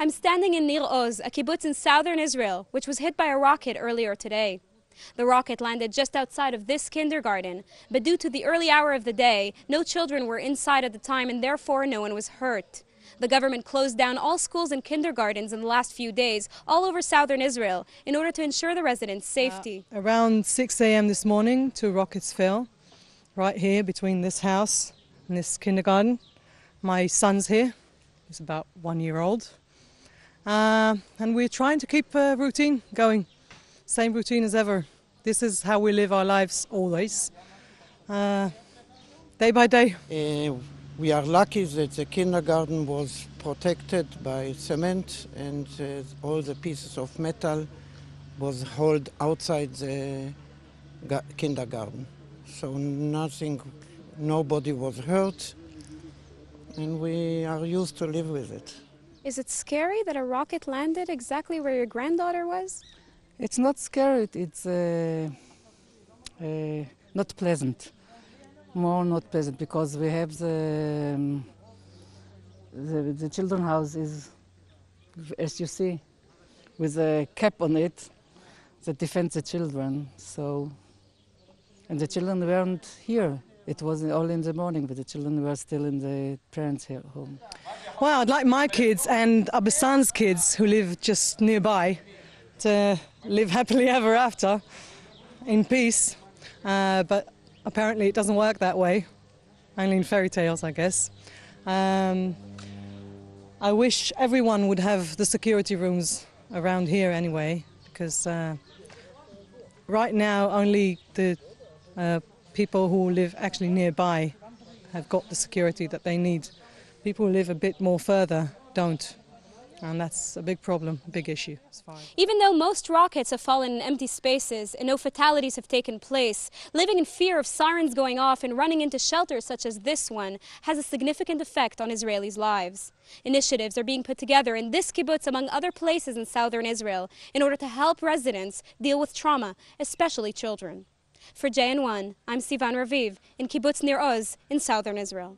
I'm standing in Nir Oz, a kibbutz in southern Israel, which was hit by a rocket earlier today. The rocket landed just outside of this kindergarten, but due to the early hour of the day, no children were inside at the time and therefore no one was hurt. The government closed down all schools and kindergartens in the last few days all over southern Israel in order to ensure the residents' uh, safety. Uh, around 6 a.m. this morning, two rockets fell right here between this house and this kindergarten. My son's here, he's about one year old. Uh, and we're trying to keep uh, routine going, same routine as ever. This is how we live our lives always, uh, day by day. Uh, we are lucky that the kindergarten was protected by cement and uh, all the pieces of metal was held outside the kindergarten. So nothing, nobody was hurt and we are used to live with it. Is it scary that a rocket landed exactly where your granddaughter was? It's not scary, it's uh, uh, not pleasant. More not pleasant because we have the, um, the, the house is, as you see, with a cap on it that defends the children. So, and the children weren't here. It was all in the morning, but the children were still in the parents' home. Well, I'd like my kids and Abbasan's kids, who live just nearby, to live happily ever after in peace. Uh, but apparently it doesn't work that way, only in fairy tales, I guess. Um, I wish everyone would have the security rooms around here anyway, because uh, right now only the uh, people who live actually nearby have got the security that they need. People who live a bit more further don't. And that's a big problem, a big issue. Even though most rockets have fallen in empty spaces and no fatalities have taken place, living in fear of sirens going off and running into shelters such as this one has a significant effect on Israelis' lives. Initiatives are being put together in this kibbutz among other places in southern Israel in order to help residents deal with trauma, especially children. For JN1, I'm Sivan Raviv in kibbutz near Oz in southern Israel.